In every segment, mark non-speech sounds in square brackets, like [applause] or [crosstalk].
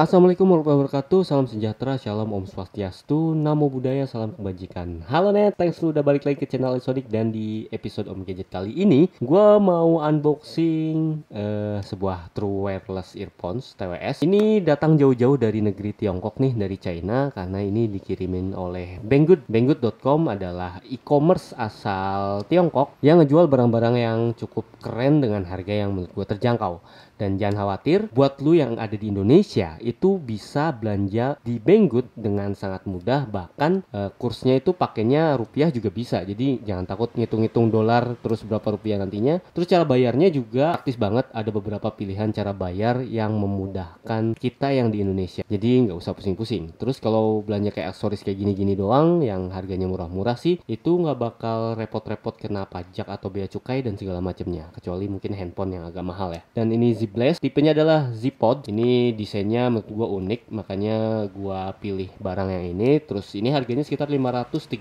Assalamualaikum warahmatullahi wabarakatuh, salam sejahtera, shalom om swastiastu, namo buddhaya, salam kebajikan Halo net, thanks lu udah balik lagi ke channel Isodik dan di episode om gadget kali ini Gue mau unboxing uh, sebuah true wireless earphones TWS Ini datang jauh-jauh dari negeri Tiongkok nih, dari China Karena ini dikirimin oleh Banggood Banggood.com adalah e-commerce asal Tiongkok Yang ngejual barang-barang yang cukup keren dengan harga yang menurut gue terjangkau Dan jangan khawatir, buat lu yang ada di Indonesia itu bisa belanja di Banggood dengan sangat mudah bahkan e, kursnya itu pakainya rupiah juga bisa jadi jangan takut ngitung-ngitung dolar terus berapa rupiah nantinya terus cara bayarnya juga praktis banget ada beberapa pilihan cara bayar yang memudahkan kita yang di Indonesia jadi nggak usah pusing-pusing terus kalau belanja kayak aksesoris kayak gini-gini doang yang harganya murah-murah sih itu nggak bakal repot-repot kena pajak atau bea cukai dan segala macamnya kecuali mungkin handphone yang agak mahal ya dan ini Z tipenya adalah Zipod ini desainnya menurut gue unik makanya gua pilih barang yang ini terus ini harganya sekitar 534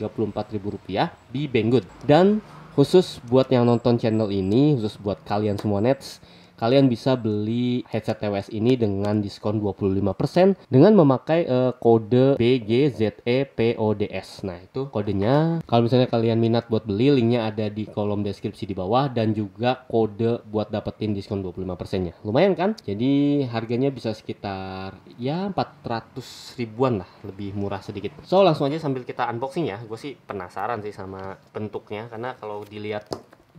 ribu rupiah di Banggood dan khusus buat yang nonton channel ini khusus buat kalian semua nets kalian bisa beli headset TWS ini dengan diskon 25% dengan memakai uh, kode BGZEPODS. Nah, itu kodenya. Kalau misalnya kalian minat buat beli, linknya ada di kolom deskripsi di bawah dan juga kode buat dapetin diskon 25%-nya. Lumayan kan? Jadi harganya bisa sekitar ya 400 ribuan lah, lebih murah sedikit. So, langsung aja sambil kita unboxing ya. Gue sih penasaran sih sama bentuknya karena kalau dilihat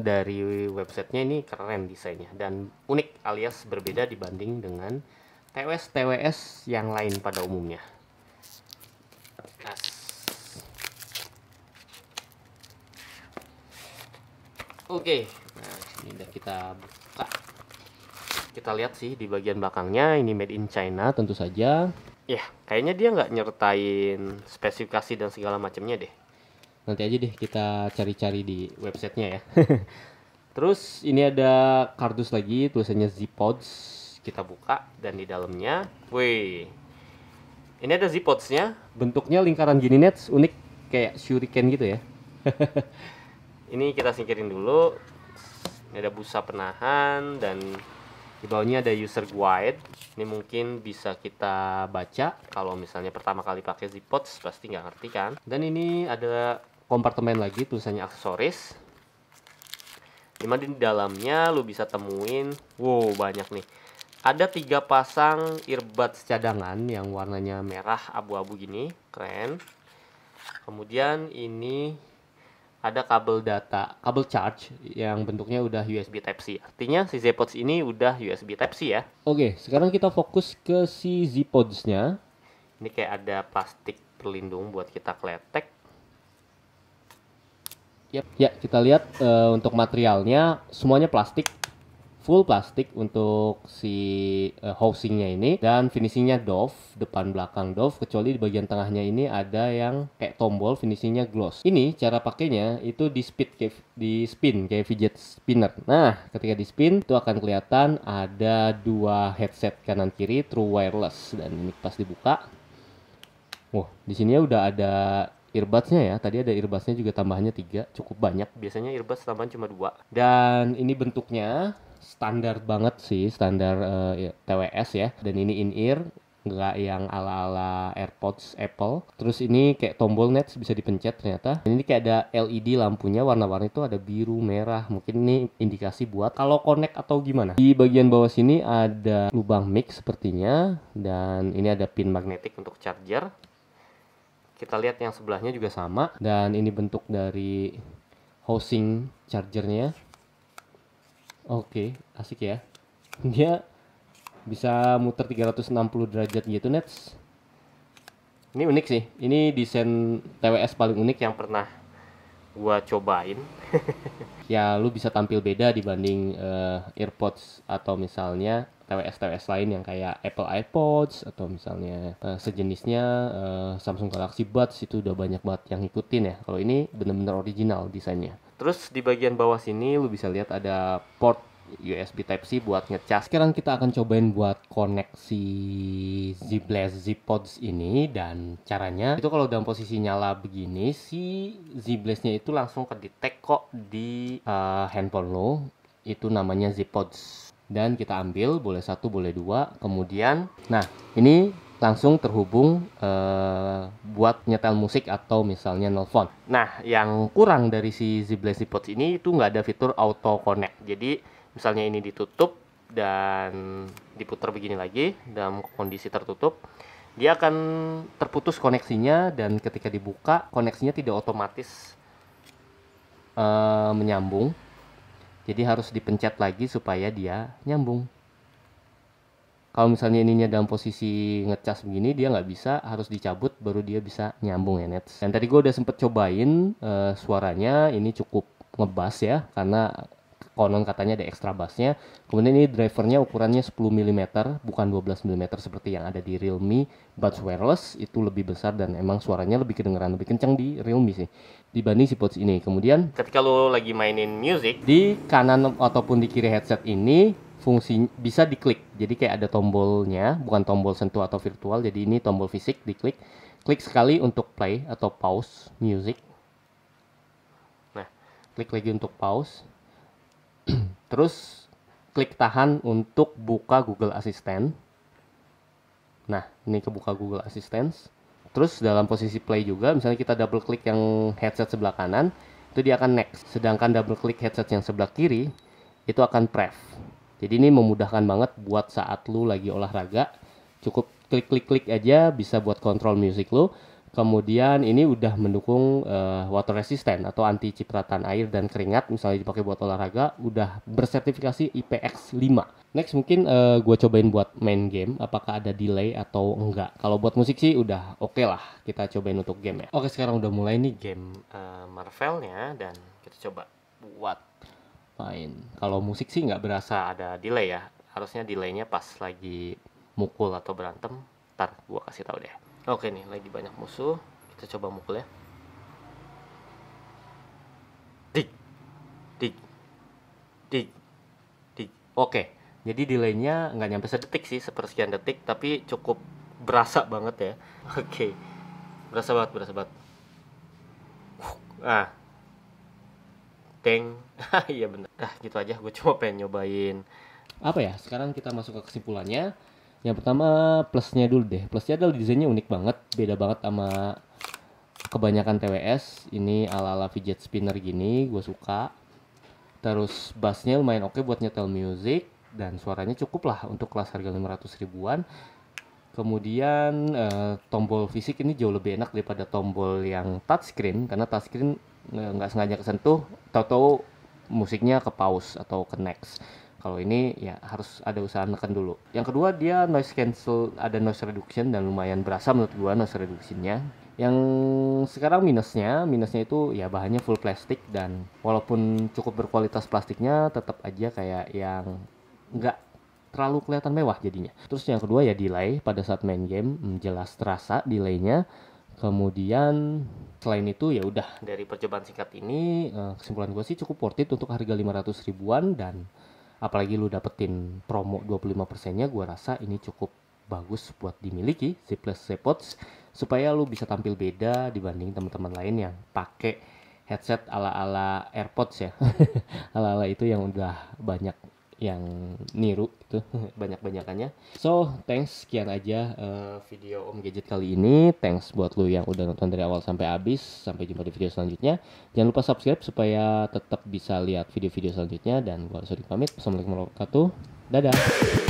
dari websitenya ini keren desainnya dan unik alias berbeda dibanding dengan TWS TWS yang lain pada umumnya. Oke, okay. nah ini udah kita buka. Kita lihat sih di bagian belakangnya ini made in China tentu saja. Ya, kayaknya dia nggak nyertain spesifikasi dan segala macamnya deh nanti aja deh kita cari-cari di websitenya ya [laughs] terus ini ada kardus lagi tulisannya zipods kita buka dan di dalamnya wih ini ada zipodsnya bentuknya lingkaran gini net unik kayak shuriken gitu ya [laughs] ini kita singkirin dulu ini ada busa penahan dan di bawahnya ada user guide ini mungkin bisa kita baca kalau misalnya pertama kali pakai zipods pasti nggak ngerti kan dan ini ada kompartemen lagi tulisannya aksesoris dimana di dalamnya lu bisa temuin wow banyak nih ada tiga pasang earbuds cadangan yang warnanya merah abu-abu gini keren kemudian ini ada kabel data kabel charge yang bentuknya udah USB Type C artinya si ZPods ini udah USB Type C ya oke sekarang kita fokus ke si ZPodsnya. ini kayak ada plastik pelindung buat kita kletek Yep. Ya, kita lihat uh, untuk materialnya semuanya plastik full plastik untuk si uh, housingnya ini dan finishingnya Dove depan belakang Dove kecuali di bagian tengahnya ini ada yang kayak tombol finishingnya gloss ini cara pakainya itu di speed kayak di spin kayak fidget spinner nah ketika di spin itu akan kelihatan ada dua headset kanan kiri true wireless dan ini pas dibuka Wah, di sini udah ada earbudsnya ya tadi ada earbudsnya juga tambahannya tiga cukup banyak biasanya earbuds tambahan cuma dua dan ini bentuknya standar banget sih standar uh, eh, ya, TWS ya dan ini in ear nggak yang ala-ala AirPods Apple. Terus ini kayak tombol net bisa dipencet ternyata. ini kayak ada LED lampunya warna-warni itu ada biru, merah. Mungkin ini indikasi buat kalau connect atau gimana. Di bagian bawah sini ada lubang mix sepertinya dan ini ada pin magnetik untuk charger kita lihat yang sebelahnya juga sama dan ini bentuk dari housing chargernya oke asik ya [laughs] dia bisa muter 360 derajat gitu nets ini unik sih ini desain TWS paling unik yang pernah gua cobain [laughs] ya lu bisa tampil beda dibanding uh, earpods atau misalnya TWS TWS lain yang kayak Apple iPods atau misalnya uh, sejenisnya uh, Samsung Galaxy Buds itu udah banyak banget yang ngikutin ya. Kalau ini bener-bener original desainnya. Terus di bagian bawah sini lu bisa lihat ada port USB Type C buat ngecas. Sekarang kita akan cobain buat koneksi Z Pods ini dan caranya itu kalau dalam posisi nyala begini si Zblaze-nya itu langsung kedetek kok di uh, handphone lo. Itu namanya Pods dan kita ambil boleh satu boleh dua kemudian nah ini langsung terhubung uh, buat nyetel musik atau misalnya nelfon. Nah, yang kurang dari si Zblast Pods ini itu nggak ada fitur auto connect. Jadi misalnya ini ditutup dan diputar begini lagi dalam kondisi tertutup dia akan terputus koneksinya dan ketika dibuka koneksinya tidak otomatis uh, menyambung jadi harus dipencet lagi supaya dia nyambung kalau misalnya ininya dalam posisi ngecas begini dia nggak bisa harus dicabut baru dia bisa nyambung ya nets dan tadi gue udah sempet cobain uh, suaranya ini cukup ngebas ya karena konon katanya ada extra bassnya kemudian ini drivernya ukurannya 10 mm bukan 12 mm seperti yang ada di Realme Buds Wireless itu lebih besar dan emang suaranya lebih kedengeran lebih kencang di Realme sih dibanding si Buds ini kemudian ketika lo lagi mainin music di kanan ataupun di kiri headset ini fungsi bisa diklik jadi kayak ada tombolnya bukan tombol sentuh atau virtual jadi ini tombol fisik diklik klik sekali untuk play atau pause music nah klik lagi untuk pause Terus klik tahan untuk buka Google Assistant. Nah, ini kebuka Google Assistant. Terus dalam posisi play juga, misalnya kita double klik yang headset sebelah kanan, itu dia akan next. Sedangkan double klik headset yang sebelah kiri, itu akan pref. Jadi ini memudahkan banget buat saat lu lagi olahraga. Cukup klik-klik-klik aja bisa buat kontrol musik lu. Kemudian ini udah mendukung uh, water resistant atau anti cipratan air dan keringat misalnya dipakai buat olahraga udah bersertifikasi IPX 5. Next mungkin uh, eh, gue cobain buat main game apakah ada delay atau enggak. Kalau buat musik sih udah oke okay lah kita cobain untuk game ya. Oke sekarang udah mulai nih game uh, Marvelnya dan kita coba buat main. Kalau musik sih nggak berasa ada delay ya. Harusnya delaynya pas lagi mukul atau berantem. Ntar gue kasih tahu deh oke nih lagi banyak musuh kita coba mukul ya tik tik tik tik oke jadi delaynya nggak nyampe sedetik sih sepersekian detik tapi cukup berasa banget ya [laughs] oke berasa banget berasa banget ah teng [laughs] iya bener ah gitu aja gue cuma pengen nyobain apa ya sekarang kita masuk ke kesimpulannya yang pertama plusnya dulu deh. Plusnya adalah desainnya unik banget, beda banget sama kebanyakan TWS. Ini ala-ala fidget spinner gini, gue suka. Terus bassnya lumayan oke okay buat nyetel music dan suaranya cukup lah untuk kelas harga 500 ribuan. Kemudian eh, tombol fisik ini jauh lebih enak daripada tombol yang touchscreen karena touchscreen eh, nggak sengaja kesentuh, tau tau musiknya ke pause atau ke next kalau ini ya harus ada usaha neken dulu. Yang kedua dia noise cancel ada noise reduction dan lumayan berasa menurut gua noise reductionnya. Yang sekarang minusnya, minusnya itu ya bahannya full plastik dan walaupun cukup berkualitas plastiknya tetap aja kayak yang nggak terlalu kelihatan mewah jadinya. Terus yang kedua ya delay pada saat main game hmm, jelas terasa delaynya. Kemudian selain itu ya udah dari percobaan singkat ini eh, kesimpulan gue sih cukup worth it untuk harga 500 ribuan dan apalagi lu dapetin promo 25%-nya gua rasa ini cukup bagus buat dimiliki si Plus Z supaya lu bisa tampil beda dibanding teman-teman lain yang pakai headset ala-ala AirPods ya. [laughs] ala-ala itu yang udah banyak yang niru itu [laughs] banyak-banyakannya. So, thanks sekian aja uh, video Om Gadget kali ini. Thanks buat lu yang udah nonton dari awal sampai habis. Sampai jumpa di video selanjutnya. Jangan lupa subscribe supaya tetap bisa lihat video-video selanjutnya dan gua sorry pamit. Assalamualaikum warahmatullahi wabarakatuh. Dadah.